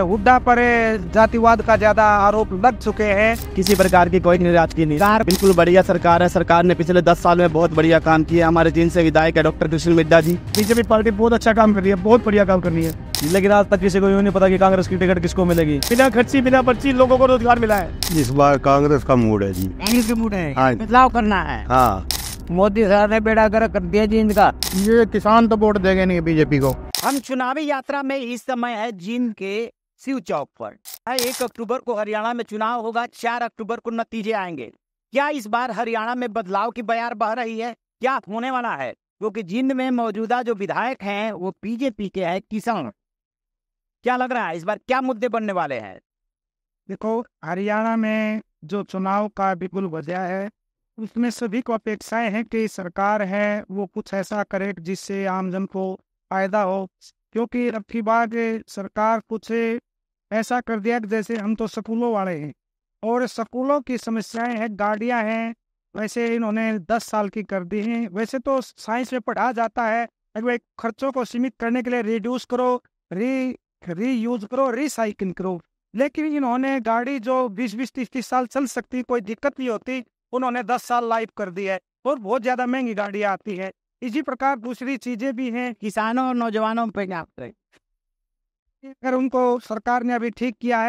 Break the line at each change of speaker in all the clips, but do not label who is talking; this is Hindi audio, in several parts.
हुड्डा पर जातिवाद का ज्यादा आरोप लग चुके हैं
किसी प्रकार की कोई निर्यात की नहीं बिल्कुल बढ़िया सरकार है सरकार ने पिछले दस साल में बहुत बढ़िया काम किया हमारे जिन से विधायक है doctor Krishan Midha ji BJP party बहुत अच्छा काम कर रही है बहुत बढ़िया काम कर रही है लेकिन आज तक किसी को यूँ नहीं पता कि कांग्रेस की टिकट किसको मिलेगी बिना खर्ची बिना पर्ची लोगों को रोजगार मिला है
इस बार कांग्रेस का मूड है जी
कांग्रेस का मूड है हाँ। बदलाव करना है
हाँ
मोदी सरकार ने बेड़ा गर्क कर दिया जींद का ये किसान तो वोट देंगे नहीं बीजेपी को
हम चुनावी यात्रा में इस समय है जींद के शिव चौक पर एक अक्टूबर को हरियाणा में चुनाव होगा चार अक्टूबर को नतीजे आएंगे क्या इस बार हरियाणा में बदलाव की बयार बह रही है क्या होने वाला है क्योंकि जिंद में मौजूदा जो विधायक हैं वो बीजेपी के हैं किसान क्या लग रहा है इस बार क्या मुद्दे बनने वाले हैं
देखो हरियाणा में जो चुनाव का बिल्कुल वजह है उसमें सभी को अपेक्षाएं हैं कि सरकार है वो कुछ ऐसा करे जिससे आमजन को फायदा हो क्योंकि अब की बात सरकार कुछ ऐसा कर दिया कि जैसे हम तो स्कूलों वाले हैं और स्कूलों की समस्याएं हैं गाड़ियां हैं वैसे इन्होंने दस साल की कर दी हैं वैसे तो साइंस में पढ़ा जाता है अगर खर्चों को सीमित करने के लिए रिड्यूस करो री री यूज करो रिसाइकिल करो लेकिन इन्होंने गाड़ी जो बीस बीस तीस तीस साल चल सकती कोई दिक्कत नहीं होती उन्होंने दस साल लाइफ कर दी है और बहुत ज़्यादा महंगी गाड़ियाँ आती है इसी प्रकार दूसरी चीज़ें भी हैं किसानों और नौजवानों पर है अगर उनको सरकार ने अभी ठीक किया है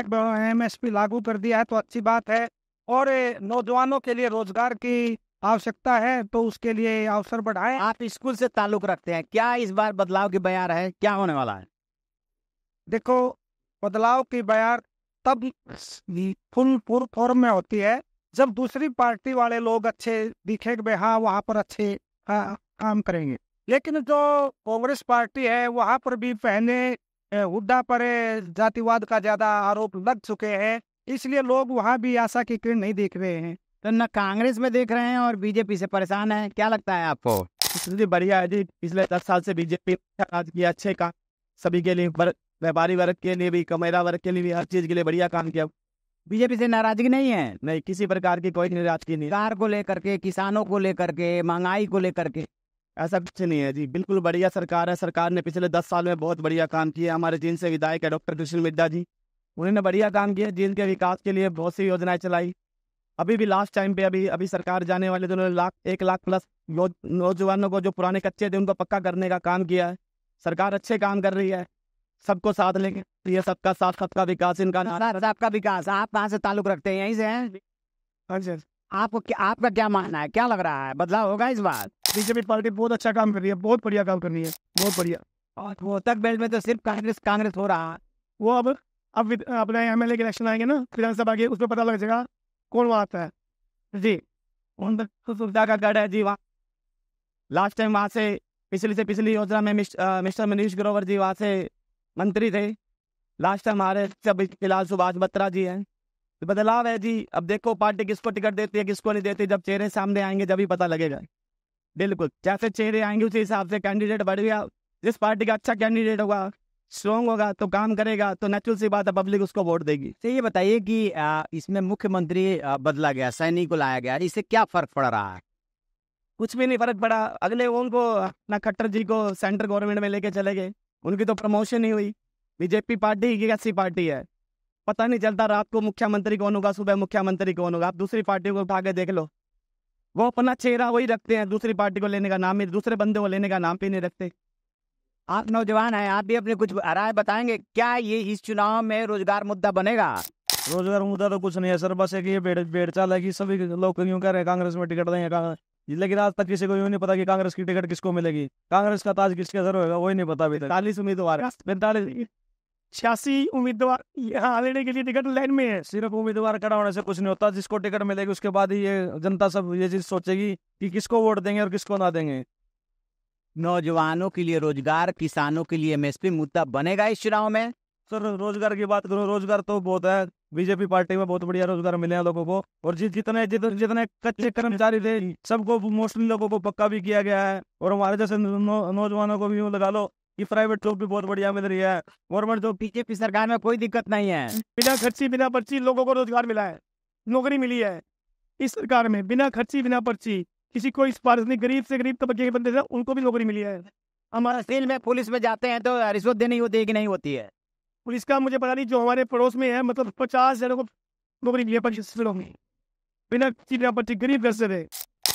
एमएसपी लागू कर दिया है तो अच्छी बात है और नौजवानों के लिए रोजगार की आवश्यकता है तो उसके लिए अवसर बढ़ाएं आप स्कूल से ताल्लुक रखते हैं क्या इस बार बदलाव की बयार है क्या होने वाला है देखो बदलाव की बयार तब फुल पूर्व फॉर्म में होती है जब दूसरी पार्टी वाले लोग अच्छे दिखेंगे हाँ वहाँ पर अच्छे आ, हाँ, काम करेंगे लेकिन जो कांग्रेस पार्टी है वहाँ पर भी पहले हुड्डा पर जातिवाद का ज्यादा आरोप लग चुके हैं इसलिए लोग वहाँ भी आशा की किरण नहीं देख रहे हैं तो न कांग्रेस में देख रहे हैं और बीजेपी से परेशान है क्या लगता है आपको स्थिति बढ़िया है जी
पिछले दस साल से बीजेपी अच्छा राज किया अच्छे काम सभी के लिए व्यापारी वर्ग के लिए भी कमेरा वर्ग के लिए भी हर चीज के लिए बढ़िया काम किया बीजेपी से नाराजगी नहीं है नहीं किसी प्रकार की कोई नाराजगी नहीं कार को लेकर के किसानों को लेकर के महंगाई को लेकर के ऐसा कुछ नहीं है जी बिल्कुल बढ़िया सरकार है सरकार ने पिछले दस साल में बहुत बढ़िया काम किया हमारे जींद से विधायक है डॉक्टर कृष्ण मिड्डा जी उन्होंने बढ़िया काम किया जींद के विकास के लिए बहुत सी योजनाएं चलाई अभी भी लास्ट टाइम पे अभी अभी सरकार जाने वाले तो उन्होंने लाख एक लाख प्लस नौजवानों को जो पुराने कच्चे थे उनको पक्का करने का काम किया है सरकार अच्छे काम कर रही है सबको साथ लेंगे ये सबका साथ
सबका विकास इनका सबका विकास आप कहाँ से ताल्लुक रखते हैं यहीं से हैं हाँ हाँ आपको क्या आपका क्या मानना है क्या लग रहा है बदलाव होगा इस बार बीजेपी पार्टी बहुत अच्छा काम कर रही है बहुत बढ़िया काम कर रही है बहुत बढ़िया और वो तक बेल्ट में तो सिर्फ कांग्रेस कांग्रेस हो रहा वो अब
अब अपने एम एल इलेक्शन आएंगे ना विधानसभा के उसमें पता लग जाएगा कौन वहाँ आता है जी उन सुविधा का गढ़ है जी वहाँ लास्ट टाइम वहाँ से पिछली से पिछली योजना में मिस्टर मनीष ग्रोवर जी वहाँ से मंत्री थे लास्ट टाइम हमारे फिलहाल सुभाष बत्रा जी हैं तो बदलाव है जी अब देखो पार्टी किसको टिकट देती है किसको नहीं देती जब चेहरे सामने आएंगे जब ही पता लगेगा बिल्कुल जैसे चेहरे आएंगे उसी हिसाब से कैंडिडेट बढ़ गया जिस पार्टी का अच्छा कैंडिडेट होगा स्ट्रॉन्ग होगा तो काम करेगा तो नेचुरल सी
बात है पब्लिक उसको वोट देगी तो ये बताइए कि इसमें मुख्यमंत्री बदला गया सैनी को लाया गया इससे क्या फर्क पड़ रहा है
कुछ भी नहीं फर्क पड़ा अगले उनको अपना खट्टर जी को सेंट्रल गवर्नमेंट में लेके चले गए उनकी तो प्रमोशन ही हुई बीजेपी पार्टी की कैसी पार्टी है पता नहीं चलता रात को मुख्यमंत्री कौन होगा सुबह मुख्यमंत्री कौन होगा आप दूसरी पार्टी को उठा के देख लो वो अपना चेहरा वही रखते हैं दूसरी पार्टी को लेने का नाम ही दूसरे बंदे को लेने का नाम भी नहीं
रखते आप नौजवान हैं आप भी अपने कुछ राय बताएंगे क्या ये इस चुनाव में रोजगार मुद्दा बनेगा रोजगार मुद्दा तो कुछ नहीं है सर बस एक ये बेड़ बेड़ चाल है कि सभी लोग
क्यों कह रहे हैं कांग्रेस में टिकट देंगे लेकिन आज तक किसी को यूँ नहीं पता कि कांग्रेस की टिकट किसको मिलेगी कांग्रेस का ताज किसके सर होगा वही नहीं पता अभी तक चालीस उम्मीदवार पैंतालीस छियासी उम्मीदवार यहाँ लेने के लिए टिकट लाइन में है सिर्फ उम्मीदवार खड़ा होने से कुछ नहीं होता जिसको टिकट मिलेगी उसके बाद ये
जनता सब ये चीज सोचेगी कि किसको वोट देंगे और किसको ना देंगे नौजवानों के लिए रोजगार किसानों के लिए एमएसपी मुद्दा बनेगा इस चुनाव में सर रोजगार की बात करो रोजगार तो बहुत है बीजेपी पार्टी में बहुत बढ़िया रोजगार मिले हैं लोगों को और जि, जितने जितने
जितने कच्चे कर्मचारी थे सबको मोस्टली लोगों को पक्का भी किया गया है और हमारे जैसे नौजवानों को भी लगा लो ये प्राइवेट जॉब भी बहुत बढ़िया मिल रही है गवर्नमेंट जॉब बीजेपी सरकार में कोई दिक्कत नहीं है बिना खर्ची बिना पर्ची लोगों को रोजगार मिला है नौकरी मिली है इस सरकार में बिना खर्ची बिना पर्ची किसी को इस सिफारिश नहीं गरीब से गरीब तबके के बंदे से उनको भी नौकरी मिली है हमारे सेल में पुलिस में जाते हैं तो रिश्वत देनी होती है कि नहीं होती है पुलिस का मुझे पता नहीं जो हमारे पड़ोस में है मतलब पचास जनों को नौकरी मिली है पचास जनों में बिना खर्ची बिना पर्ची गरीब घर से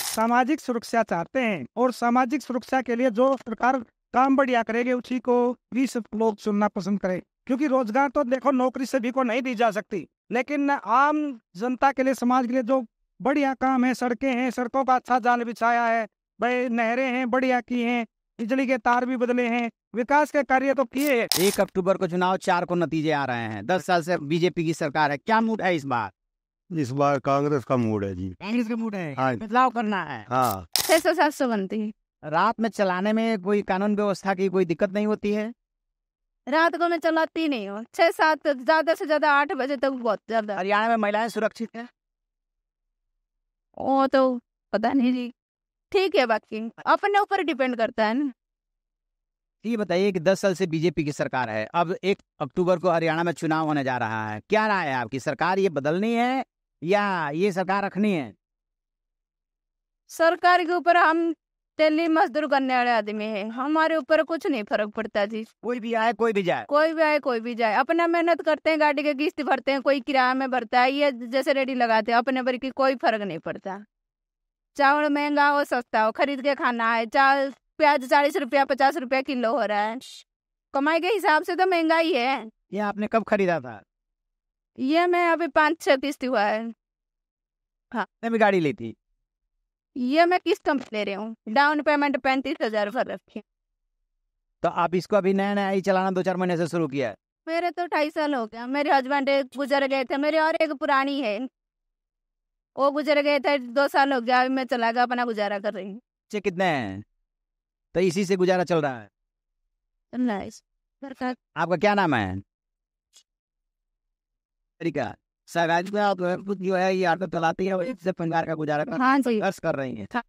सामाजिक सुरक्षा चाहते हैं और सामाजिक सुरक्षा के लिए जो सरकार काम बढ़िया करेंगे उसी को भी सब लोग सुनना पसंद करें क्योंकि रोजगार तो देखो नौकरी सभी को नहीं दी जा सकती लेकिन आम जनता के लिए समाज के लिए जो बढ़िया काम है सड़कें हैं सड़कों का अच्छा जाल बिछाया है भाई नहरें हैं बढ़िया की हैं बिजली के तार भी बदले हैं विकास के कार्य तो किए
एक अक्टूबर को चुनाव चार को नतीजे आ रहे हैं दस साल से बीजेपी की सरकार है क्या मूड है इस बार
इस बार कांग्रेस का मूड है जी कांग्रेस
का मूड है हाँ बदलाव करना है हाँ सौ सात सौ बनती है रात में चलाने में कोई कानून व्यवस्था की कोई दिक्कत नहीं होती है
रात को मैं चलाती नहीं हूँ छह सात ज्यादा से ज्यादा आठ बजे तक बहुत ज्यादा हरियाणा में महिलाएं सुरक्षित है ओ तो पता नहीं जी ठीक है बाकी अपने ऊपर डिपेंड करता है ना
ये बताइए कि दस साल से बीजेपी की सरकार है अब एक अक्टूबर को हरियाणा में चुनाव होने जा रहा है क्या राय है आपकी सरकार ये बदलनी है या ये सरकार रखनी है
सरकार के ऊपर हम तेली मजदूर करने वाले आदमी है हमारे ऊपर कुछ नहीं फर्क पड़ता जी कोई भी आए कोई भी जाए कोई भी आए कोई भी जाए अपना मेहनत करते हैं गाड़ी के किस्त भरते हैं कोई किराया में भरता है ये जैसे रेडी लगाते हैं अपने भर की कोई फर्क नहीं पड़ता चावल महंगा हो सस्ता हो खरीद के खाना है चावल प्याज चालीस रुपया पचास रुपया किलो हो रहा है कमाई के हिसाब से तो महंगा ही है
ये आपने कब खरीदा था
ये मैं अभी पाँच छह किस्त हुआ है हाँ
मैं भी गाड़ी ली थी
ये मैं किस कंपनी ले रही हूँ डाउन पेमेंट पैंतीस हजार कर रखी
तो आप इसको अभी नया नया ही चलाना दो चार महीने से शुरू किया है
मेरे तो ढाई साल हो गया मेरे हस्बैंड गुजर गए थे मेरे और एक पुरानी है वो गुजर गए थे दो साल हो गया अभी मैं चला गया अपना गुजारा कर रही
हूँ कितने हैं तो इसी से गुजारा चल रहा
है
आपका क्या नाम है तरीका में आप कुछ जो है ये आदत चलाती है इससे परिवार का गुजारा कर हाँ जी कर रही है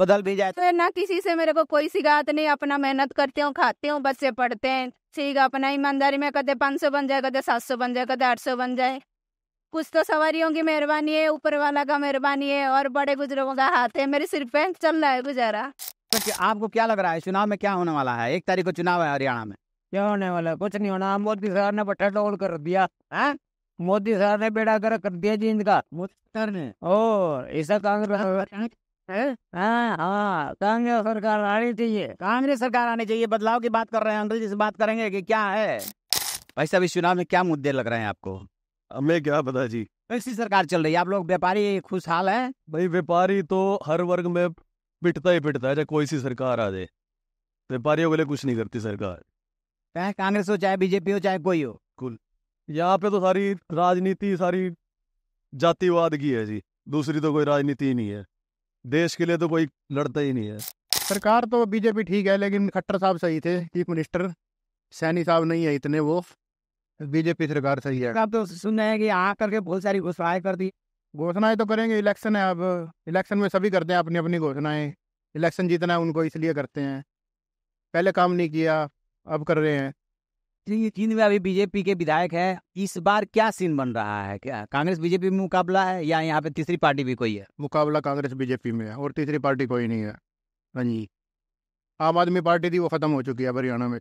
बदल भी जाए
तो ना किसी से मेरे को कोई शिकायत नहीं अपना मेहनत करते हूँ खाते हूँ बच्चे पढ़ते हैं ठीक अपना ईमानदारी में कदे पाँच सौ बन जाए कदे सात सौ बन जाए कदे आठ सौ बन जाए कुछ तो सवारियों की मेहरबानी है ऊपर वाला का मेहरबानी है और बड़े गुजरों का हाथ है मेरे सिर पे चल रहा है गुजारा
अच्छा, आपको क्या लग रहा है चुनाव में क्या होने वाला है एक तारीख को चुनाव है हरियाणा में क्या होने वाला कुछ नहीं होना हाँ, मोदी सरकार ने बटा टोल कर दिया है हाँ? मोदी सरकार ने बेड़ा कर कर दिया जींद का मोदी सरकार ने और ऐसा कांग्रेस हाँ, कांग्रेस सरकार आनी चाहिए कांग्रेस सरकार आनी चाहिए बदलाव की बात कर रहे हैं अंकल जी से बात करेंगे कि क्या है भाई साहब इस चुनाव में क्या मुद्दे लग रहे हैं आपको हमें क्या पता जी ऐसी सरकार चल रही है आप लोग व्यापारी खुशहाल है भाई व्यापारी तो हर वर्ग में पिटता ही पिटता है चाहे
कोई सी सरकार आ जाए व्यापारियों के लिए कुछ नहीं करती सरकार
चाहे कांग्रेस हो चाहे बीजेपी हो चाहे कोई हो कुल यहाँ पे तो सारी राजनीति सारी
जातिवाद की है जी दूसरी तो कोई राजनीति ही नहीं है देश के लिए तो कोई लड़ता ही नहीं है सरकार तो बीजेपी ठीक है लेकिन खट्टर साहब सही थे चीफ मिनिस्टर सैनी साहब नहीं है इतने वो बीजेपी सरकार सही है आप तो सुन रहे हैं कि आ
करके बहुत सारी घोषणाएं कर दी
घोषणाएं तो करेंगे इलेक्शन है अब इलेक्शन में सभी करते हैं अपनी अपनी घोषणाएं इलेक्शन जीतना
है उनको इसलिए करते हैं पहले काम नहीं किया अब कर रहे हैं चीन में अभी बीजेपी के विधायक है इस बार क्या सीन बन रहा है क्या कांग्रेस बीजेपी में मुकाबला है या यहाँ पे तीसरी पार्टी भी कोई है
मुकाबला कांग्रेस बीजेपी में है और तीसरी पार्टी कोई नहीं है हाँ
जी आम आदमी पार्टी थी वो खत्म हो चुकी है हरियाणा में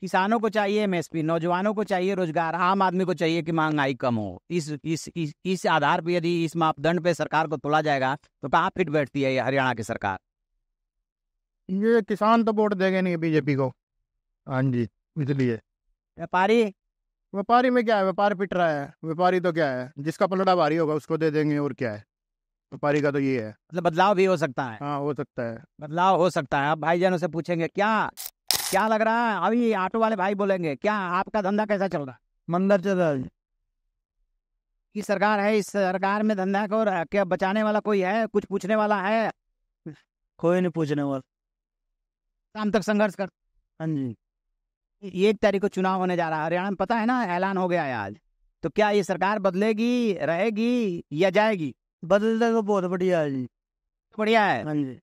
किसानों को चाहिए एमएसपी नौजवानों को चाहिए रोजगार आम आदमी को चाहिए कि महंगाई कम हो इस इस इस, इस आधार पर यदि इस मापदंड पे सरकार को तोला जाएगा तो कहाँ फिट बैठती है हरियाणा की सरकार
ये किसान तो वोट देंगे नहीं बीजेपी को हाँ जी इसलिए व्यापारी व्यापारी में क्या है व्यापार पिट रहा है व्यापारी तो क्या है जिसका पलड़ा भारी होगा
उसको दे देंगे और क्या है व्यापारी का तो ये है मतलब बदलाव भी हो सकता है हाँ हो सकता है बदलाव हो सकता है आप भाई जानों से पूछेंगे क्या क्या लग रहा है अभी ऑटो वाले भाई बोलेंगे क्या आपका धंधा कैसा चल रहा है मंदा चल रहा है की सरकार है इस सरकार में धंधा को क्या बचाने वाला कोई है कुछ पूछने वाला है कोई नहीं पूछने वाला शाम तक संघर्ष कर हाँ जी एक तारीख को चुनाव होने जा रहा है हरियाणा में पता है ना ऐलान हो गया है आज तो क्या ये सरकार बदलेगी रहेगी या जाएगी बदल तो बहुत बढ़िया है जी बढ़िया है हाँ जी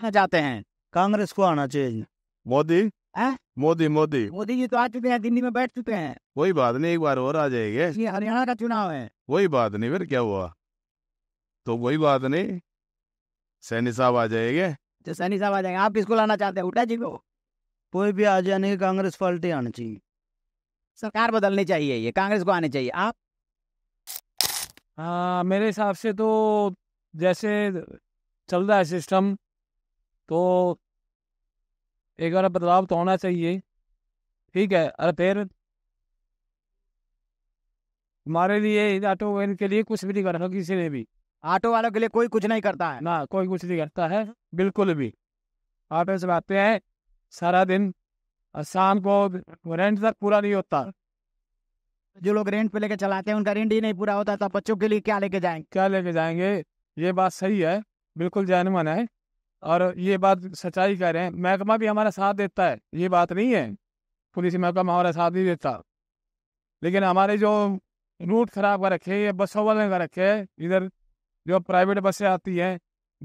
हाँ जाते हैं कांग्रेस को आना चाहिए मोदी है? मोदी मोदी मोदी जी तो आ चुके हैं दिल्ली में बैठ चुके हैं
वही बात नहीं एक बार और आ जाएंगे
ये हरियाणा का चुनाव है
वही बात नहीं फिर क्या हुआ तो वही बात नहीं सैनी साहब आ जाएंगे
तो सैनी साहब आ जाएंगे आप किसको लाना चाहते हैं हुड्डा जी को कोई भी आ जाने की कांग्रेस पार्टी आनी चाहिए सरकार बदलनी चाहिए ये कांग्रेस को आनी चाहिए आप हाँ मेरे हिसाब से तो जैसे चल रहा है सिस्टम तो
एक बार बदलाव तो होना चाहिए ठीक है अरे फिर हमारे लिए ऑटो के लिए कुछ भी नहीं कर रहा किसी ने भी ऑटो वालों के लिए कोई कुछ नहीं करता है ना कोई कुछ नहीं करता है बिल्कुल भी
ऑटो बातें हैं सारा दिन शाम को रेंट तक पूरा नहीं होता तो जो लोग रेंट पे लेके चलाते हैं उनका रेंट ही नहीं पूरा होता तो बच्चों के लिए क्या लेके
जाएंगे क्या लेके जाएंगे ये बात सही है बिल्कुल जैन है और ये बात सच्चाई कह रहे हैं महकमा भी हमारा साथ देता है ये बात नहीं है पुलिस महकमा हमारा साथ नहीं देता लेकिन हमारे जो रूट खराब कर रखे है बसों वाले कर रखे है इधर जो प्राइवेट बसें आती हैं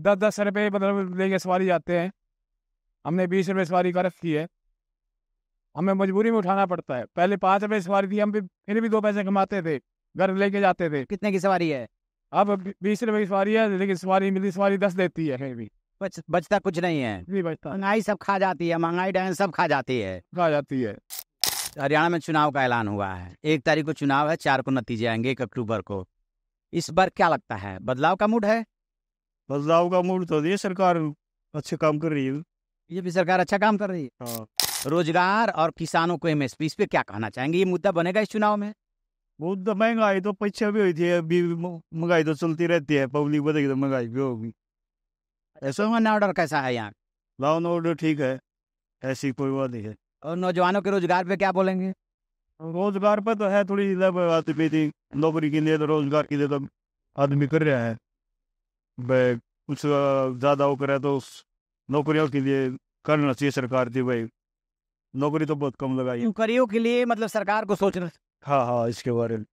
दस दस रुपये मतलब लेके सवारी जाते हैं हमने बीस रुपये सवारी का रखी है हमें मजबूरी में उठाना पड़ता है पहले पाँच रुपये सवारी थी हम भी फिर भी दो पैसे कमाते थे घर लेके जाते थे कितने की सवारी है
अब बीस रुपए की सवारी है लेकिन सवारी मिली सवारी दस देती है फिर भी बच, बचता कुछ नहीं है बचता महंगाई सब खा जाती है महंगाई डायन सब खा जाती है खा जाती है हरियाणा में चुनाव का ऐलान हुआ है एक तारीख को चुनाव है चार को नतीजे आएंगे एक अक्टूबर को इस बार क्या लगता है बदलाव का मूड है बदलाव का मूड तो ये सरकार अच्छे काम कर रही है बीजेपी सरकार अच्छा काम कर रही है हाँ। रोजगार और किसानों को एमएसपी इस पे क्या कहना चाहेंगे ये मुद्दा बनेगा इस चुनाव में मुद्दा महंगाई तो पीछे भी हुई थी अभी महंगाई तो चलती रहती है पब्लिक बताएगी तो महंगाई भी होगी अच्छा, ऐसा तो लॉ ऑर्डर कैसा है यहाँ लॉ एंड ऑर्डर ठीक है ऐसी कोई बात नहीं है और नौजवानों के रोजगार पे क्या बोलेंगे
रोजगार पे तो है थोड़ी भी थी नौकरी के लिए तो रोजगार के लिए तो आदमी कर रहा है कुछ ज्यादा वो करे तो नौकरियों
के लिए करना चाहिए सरकार थी भाई नौकरी तो बहुत कम लगाई नौकरियों के लिए मतलब सरकार को सोचना हाँ हाँ इसके बारे में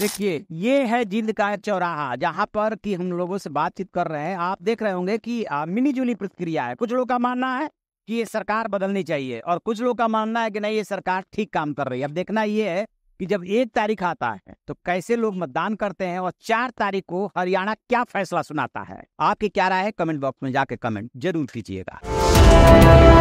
देखिए ये है जिंद का चौराहा जहाँ पर कि हम लोगों से बातचीत कर रहे हैं आप देख रहे होंगे कि मिनी जुली प्रतिक्रिया है कुछ लोग का मानना है कि ये सरकार बदलनी चाहिए और कुछ लोग का मानना है कि नहीं ये सरकार ठीक काम कर रही है अब देखना ये है कि जब एक तारीख आता है तो कैसे लोग मतदान करते हैं और चार तारीख को हरियाणा क्या फैसला सुनाता है आपकी क्या राय है कमेंट बॉक्स में जाके कमेंट जरूर कीजिएगा